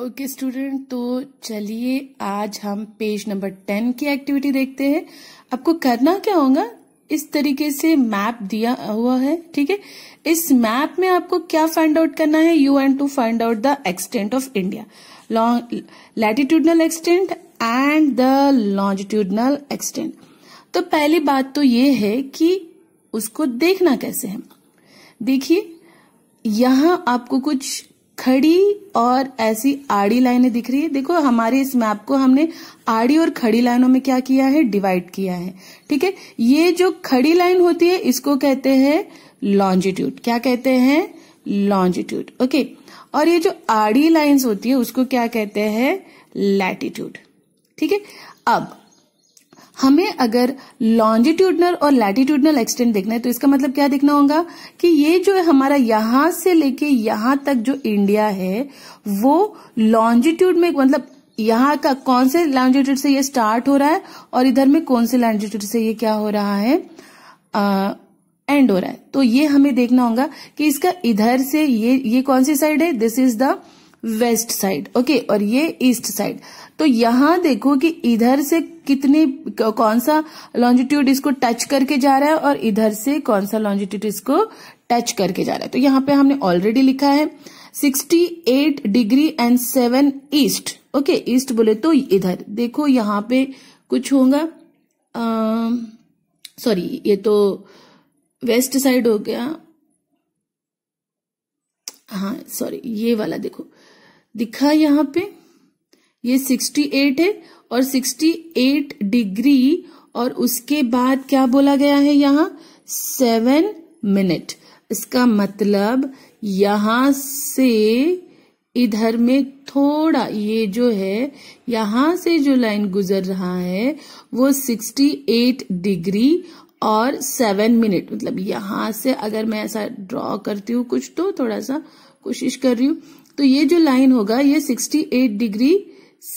okay student तो चलिए आज हम पेज नंबर टेन की एक्टिविटी देखते हैं आपको करना क्या होगा इस तरीके से मैप दिया हुआ है ठीक है इस मैप में आपको क्या फाइंड आउट करना है you and to find out the extent of India long latitudinal extent and the longitudinal extent तो पहली बात तो ये है कि उसको देखना कैसे है देखिए यहां आपको कुछ खड़ी और ऐसी आड़ी लाइनें दिख रही है देखो हमारे इस मैप को हमने आड़ी और खड़ी लाइनों में क्या किया है डिवाइड किया है ठीक है ये जो खड़ी लाइन होती है इसको कहते हैं लॉन्जिट्यूड क्या कहते हैं लॉन्जिट्यूड ओके और ये जो आड़ी लाइंस होती है उसको क्या कहते हैं लैटिट्यूड ठीक है अब हमें अगर लॉन्जिट्यूडनल और लैटिट्यूडनल एक्सटेंट देखना है तो इसका मतलब क्या देखना होगा कि ये जो है हमारा यहां से लेके यहां तक जो इंडिया है वो लॉन्जिट्यूड में मतलब यहाँ का कौन से लॉन्जिट्यूड से ये स्टार्ट हो रहा है और इधर में कौन से लॉन्जिट्यूड से ये क्या हो रहा है आ, एंड हो रहा है तो ये हमें देखना होगा कि इसका इधर से ये ये कौन सी साइड है this is the west side okay और ये ईस्ट साइड तो यहां देखो कि इधर से कितने कौन सा लॉन्जिट्यूड इसको टच करके जा रहा है और इधर से कौन सा लॉन्जिट्यूड इसको टच करके जा रहा है तो यहां पे हमने ऑलरेडी लिखा है 68 degree and 7 east okay east बोले तो इधर देखो यहां पे कुछ होगा सॉरी ये तो वेस्ट साइड हो गया हाँ सॉरी ये वाला देखो दिखा यहाँ पे ये 68 है और 68 डिग्री और उसके बाद क्या बोला गया है यहाँ सेवन मिनट इसका मतलब यहां से इधर में थोड़ा ये जो है यहां से जो लाइन गुजर रहा है वो 68 डिग्री और सेवन मिनट मतलब यहां से अगर मैं ऐसा ड्रॉ करती हूँ कुछ तो थोड़ा सा कोशिश कर रही हूं तो ये जो लाइन होगा ये 68 डिग्री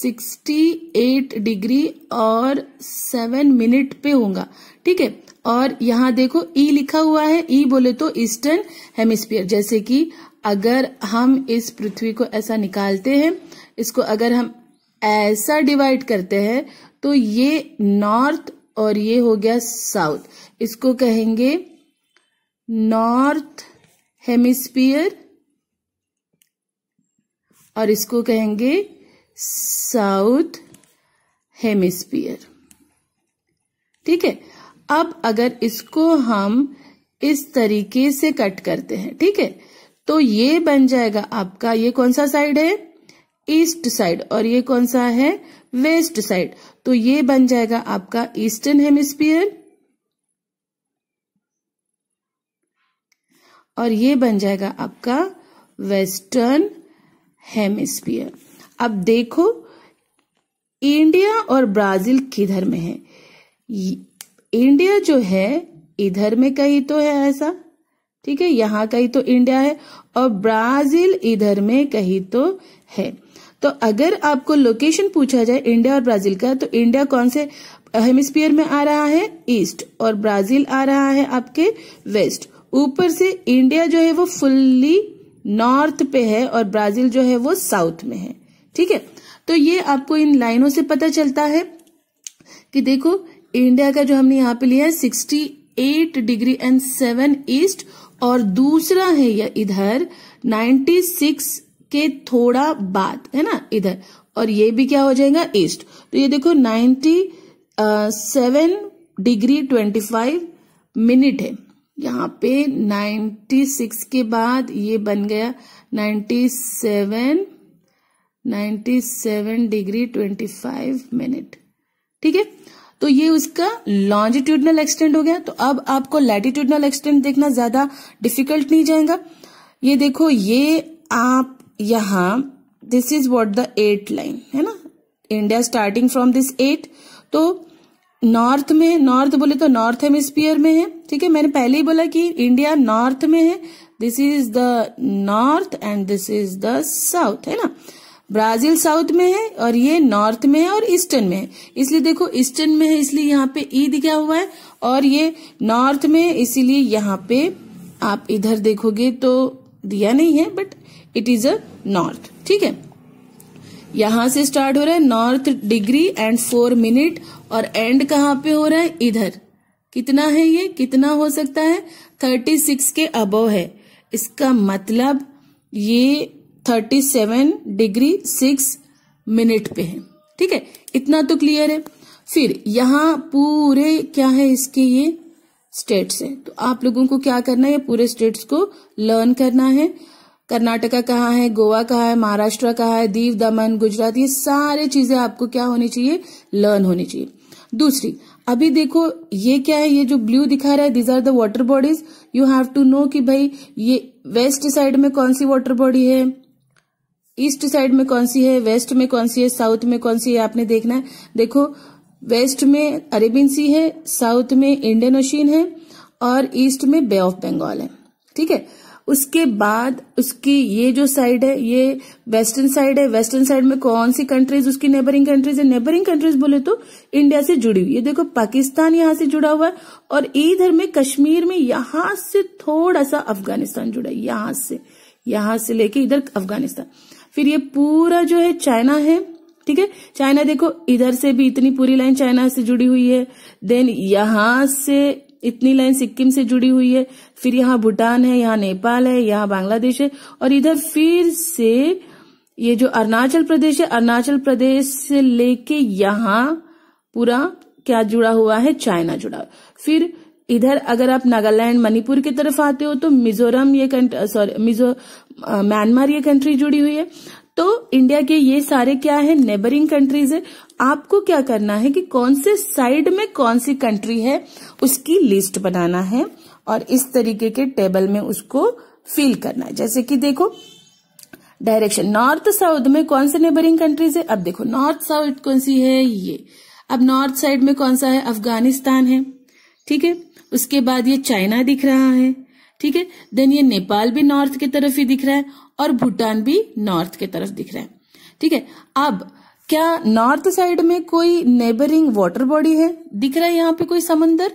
68 डिग्री और 7 मिनट पे होगा ठीक है और यहाँ देखो ई e लिखा हुआ है ई e बोले तो ईस्टर्न हेमिस्फीयर जैसे कि अगर हम इस पृथ्वी को ऐसा निकालते हैं इसको अगर हम ऐसा डिवाइड करते हैं तो ये नॉर्थ और ये हो गया साउथ इसको कहेंगे नॉर्थ हेमिस्फीयर और इसको कहेंगे साउथ हेमिस्फीयर ठीक है अब अगर इसको हम इस तरीके से कट करते हैं ठीक है तो ये बन जाएगा आपका ये कौन सा साइड है ईस्ट साइड और ये कौन सा है वेस्ट साइड तो ये बन जाएगा आपका ईस्टर्न हेमिस्फीयर और ये बन जाएगा आपका वेस्टर्न हेमिस्फीयर अब देखो इंडिया और ब्राजील किधर में है इंडिया जो है इधर में कहीं तो है ऐसा ठीक है यहाँ कहीं तो इंडिया है और ब्राजील इधर में कहीं तो है तो अगर आपको लोकेशन पूछा जाए इंडिया और ब्राजील का तो इंडिया कौन से हेमिस्फीयर में आ रहा है ईस्ट और ब्राजील आ रहा है आपके वेस्ट ऊपर से इंडिया जो है वो फुल्ली नॉर्थ पे है और ब्राजील जो है वो साउथ में है ठीक है तो ये आपको इन लाइनों से पता चलता है कि देखो इंडिया का जो हमने यहाँ पे लिया है sixty eight degree and seven east और दूसरा है यह इधर नाइन्टी सिक्स के थोड़ा बाद है ना इधर और ये भी क्या हो जाएगा ईस्ट तो ये देखो ninety seven degree twenty five minute है यहाँ पे 96 के बाद ये बन गया 97 97 डिग्री 25 मिनट ठीक है तो ये उसका लॉन्जिट्यूडनल एक्सटेंड हो गया तो अब आपको लैटिट्यूडनल एक्सटेंड देखना ज्यादा डिफिकल्ट नहीं जाएगा ये देखो ये आप यहां this is what the eight line है ना India starting from this eight तो नॉर्थ में नॉर्थ बोले तो नॉर्थ हेमिस्फीयर में है ठीक है मैंने पहले ही बोला कि इंडिया नॉर्थ में है this is the north and this is the south है ना ब्राजील साउथ में है और ये नॉर्थ में है और ईस्टर्न में है इसलिए देखो ईस्टर्न में है इसलिए यहाँ पे ई दिखा हुआ है और ये नॉर्थ में इसीलिए यहाँ पे आप इधर देखोगे तो दिया नहीं है but it is a north ठीक है यहाँ से स्टार्ट हो रहा है north degree and four minute और एंड कहाँ पे हो रहा है इधर कितना है ये कितना हो सकता है थर्टी सिक्स के अबव है इसका मतलब ये thirty seven degree six minute पे है ठीक है इतना तो क्लियर है फिर यहाँ पूरे क्या है इसके ये स्टेट्स हैं तो आप लोगों को क्या करना है पूरे स्टेट्स को लर्न करना है कर्नाटका कहाँ है गोवा कहाँ है महाराष्ट्र कहाँ है दीव दमन गुजरात ये सारी चीजें आपको क्या होनी चाहिए लर्न होनी चाहिए दूसरी अभी देखो ये क्या है ये जो ब्लू दिखा रहा है these are the water bodies you have to know कि भाई ये वेस्ट साइड में कौन सी वॉटर बॉडी है ईस्ट साइड में कौन सी है वेस्ट में कौन सी है साउथ में कौन सी है आपने देखना है देखो वेस्ट में अरेबियन सी है साउथ में इंडियन ओशियन है और ईस्ट में बे ऑफ बंगाल है ठीक है उसके बाद उसकी ये जो साइड है ये वेस्टर्न साइड है वेस्टर्न साइड में कौन सी कंट्रीज उसकी नेबरिंग कंट्रीज है नेबरिंग कंट्रीज बोले तो इंडिया से जुड़ी हुई ये देखो पाकिस्तान यहां से जुड़ा हुआ है और इधर में कश्मीर में यहां से थोड़ा सा अफगानिस्तान जुड़ा है यहां से यहां से लेके इधर अफगानिस्तान फिर ये पूरा जो है चाइना है ठीक है चाइना देखो इधर से भी इतनी पूरी लाइन चाइना से जुड़ी हुई है देन यहां से इतनी लाइन सिक्किम से जुड़ी हुई है फिर यहाँ भूटान है यहाँ नेपाल है यहाँ बांग्लादेश है और इधर फिर से ये जो अरुणाचल प्रदेश है अरुणाचल प्रदेश से लेके यहाँ पूरा क्या जुड़ा हुआ है चाइना जुड़ा हुआ फिर इधर अगर आप नागालैंड मणिपुर की तरफ आते हो तो मिजोरम ये सॉरी मिजो म्यांमार ये कंट्री जुड़ी हुई है तो इंडिया के ये सारे क्या है नेबरिंग कंट्रीज है आपको क्या करना है कि कौन से साइड में कौन सी कंट्री है उसकी लिस्ट बनाना है और इस तरीके के टेबल में उसको फिल करना है जैसे कि देखो डायरेक्शन नॉर्थ साउथ में कौन से नेबरिंग कंट्रीज है अब देखो नॉर्थ साउथ कौन सी है ये अब नॉर्थ साइड में कौन सा है अफगानिस्तान है ठीक है उसके बाद ये चाइना दिख रहा है ठीक है देन ये नेपाल भी नॉर्थ की तरफ ही दिख रहा है और भूटान भी नॉर्थ की तरफ दिख रहा है ठीक है अब क्या नॉर्थ साइड में कोई नेबरिंग वाटर बॉडी है दिख रहा है यहाँ पे कोई समंदर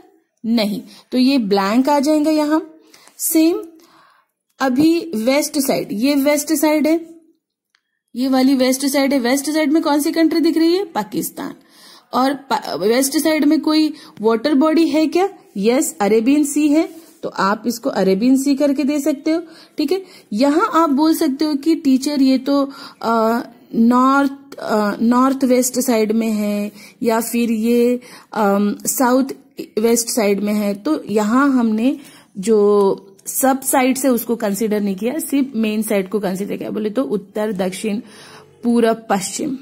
नहीं तो ये ब्लैंक आ जाएगा यहाँ सेम अभी वेस्ट साइड ये वेस्ट साइड है ये वाली वेस्ट साइड है वेस्ट साइड में कौन सी कंट्री दिख रही है पाकिस्तान और पा, वेस्ट साइड में कोई वाटर बॉडी है क्या यस अरेबियन सी है तो आप इसको अरेबियन सी करके दे सकते हो ठीक है यहां आप बोल सकते हो कि टीचर ये तो आ, नॉर्थ नॉर्थ वेस्ट साइड में है या फिर ये साउथ वेस्ट साइड में है तो यहां हमने जो सब साइड से उसको कंसिडर नहीं किया सिर्फ मेन साइड को कंसिडर किया बोले तो उत्तर दक्षिण पूरब पश्चिम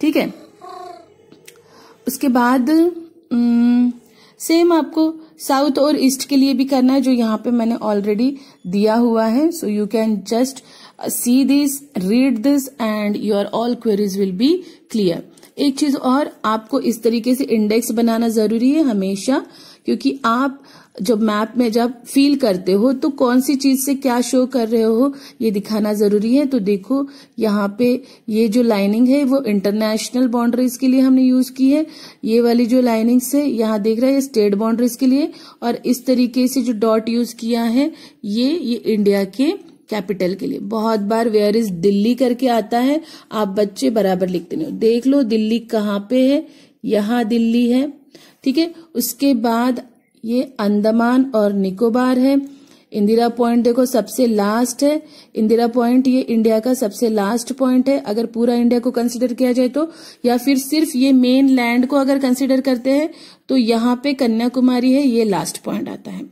ठीक है उसके बाद सेम आपको साउथ और ईस्ट के लिए भी करना है जो यहाँ पे मैंने ऑलरेडी दिया हुआ है so you can just see this read this and your all queries will be clear एक चीज और आपको इस तरीके से इंडेक्स बनाना जरूरी है हमेशा क्योंकि आप जब मैप में जब फील करते हो तो कौन सी चीज से क्या शो कर रहे हो ये दिखाना जरूरी है तो देखो यहाँ पे ये जो लाइनिंग है वो इंटरनेशनल बाउंड्रीज के लिए हमने यूज की है ये वाली जो लाइनिंग्स है यहाँ देख रहा है स्टेट बाउंड्रीज के लिए और इस तरीके से जो डॉट यूज किया है ये ये इंडिया के कैपिटल के लिए बहुत बार वेयर इज दिल्ली करके आता है आप बच्चे बराबर लिखते नहीं हो देख लो दिल्ली कहाँ पे है यहाँ दिल्ली है ठीक है उसके बाद ये अंदमान और निकोबार है इंदिरा पॉइंट देखो सबसे लास्ट है इंदिरा पॉइंट ये इंडिया का सबसे लास्ट पॉइंट है अगर पूरा इंडिया को कंसिडर किया जाए तो या फिर सिर्फ ये मेन लैंड को अगर कंसिडर करते हैं तो यहाँ पे कन्याकुमारी है ये लास्ट पॉइंट आता है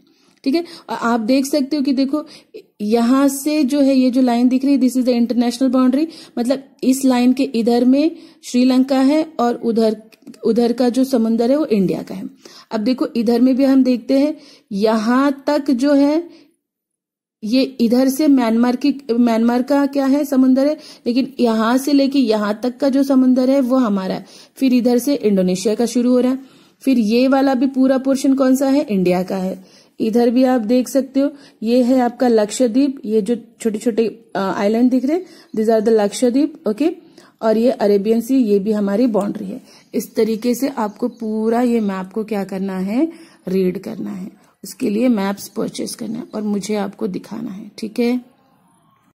ठीक है आप देख सकते हो कि देखो यहां से जो है ये जो लाइन दिख रही है this is the international boundary मतलब इस लाइन के इधर में श्रीलंका है और उधर उधर का जो समुन्दर है वो इंडिया का है अब देखो इधर में भी हम देखते हैं यहां तक जो है ये इधर से म्यांमार की म्यांमार का क्या है समुन्दर है लेकिन यहां से लेके यहां तक का जो समुन्दर है वो हमारा है फिर इधर से इंडोनेशिया का शुरू हो रहा है फिर ये वाला भी पूरा पोर्शन कौन सा है इंडिया का है इधर भी आप देख सकते हो ये है आपका लक्षद्वीप ये जो छोटे छोटे आइलैंड दिख रहे these are the Lakshadweep okay और ये अरेबियन सी ये भी हमारी बाउंड्री है इस तरीके से आपको पूरा ये मैप को क्या करना है रीड करना है उसके लिए मैप्स परचेस करना है और मुझे आपको दिखाना है ठीक है